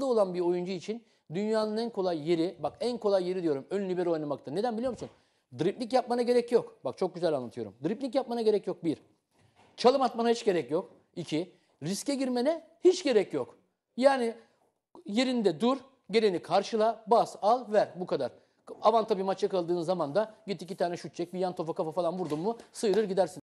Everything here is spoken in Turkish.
olan bir oyuncu için dünyanın en kolay yeri, bak en kolay yeri diyorum ön libero oynamakta. Neden biliyor musun? Driplik yapmana gerek yok. Bak çok güzel anlatıyorum. Driplik yapmana gerek yok bir. Çalım atmana hiç gerek yok. İki. Riske girmene hiç gerek yok. Yani yerinde dur, geleni karşıla, bas, al, ver. Bu kadar. Avan tabii maça kaldığın zaman da git iki tane şut çek, bir yan topa kafa falan vurdun mu sıyırır gidersin.